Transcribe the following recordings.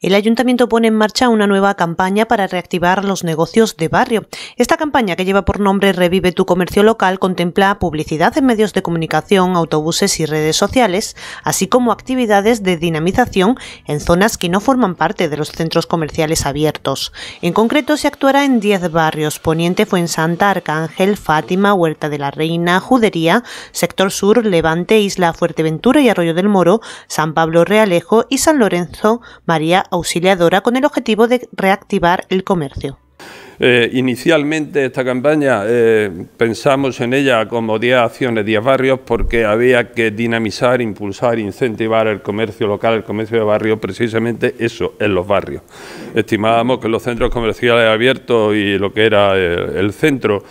El ayuntamiento pone en marcha una nueva campaña para reactivar los negocios de barrio. Esta campaña, que lleva por nombre Revive tu comercio local, contempla publicidad en medios de comunicación, autobuses y redes sociales, así como actividades de dinamización en zonas que no forman parte de los centros comerciales abiertos. En concreto, se actuará en 10 barrios, Poniente, Fuensanta, Arcángel, Fátima, Huerta de la Reina, Judería, Sector Sur, Levante, Isla Fuerteventura y Arroyo del Moro, San Pablo Realejo y San Lorenzo, María auxiliadora con el objetivo de reactivar el comercio. Eh, inicialmente esta campaña eh, pensamos en ella como 10 acciones, 10 barrios, porque había que dinamizar, impulsar, incentivar el comercio local, el comercio de barrio, precisamente eso, en los barrios. Estimábamos que los centros comerciales abiertos y lo que era eh, el, centro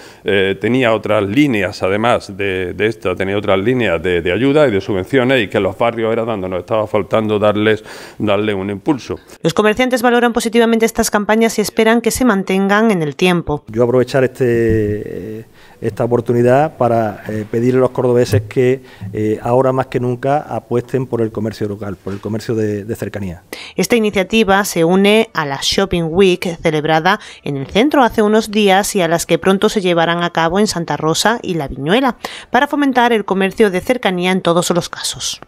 tenía otras líneas, además de, esta, tenía otras líneas de, ayuda y de subvenciones y que los barrios era donde nos estaba faltando darles, darle un impulso. Los comerciantes valoran positivamente estas campañas y esperan que se mantengan el tiempo. Yo aprovechar este, eh, esta oportunidad para eh, pedirle a los cordobeses que eh, ahora más que nunca apuesten por el comercio local, por el comercio de cercanía. Esta iniciativa se une a la Shopping Week celebrada en el centro hace unos días y a las que pronto se llevarán a cabo en Santa Rosa y La Viñuela para fomentar el comercio de cercanía en todos los casos.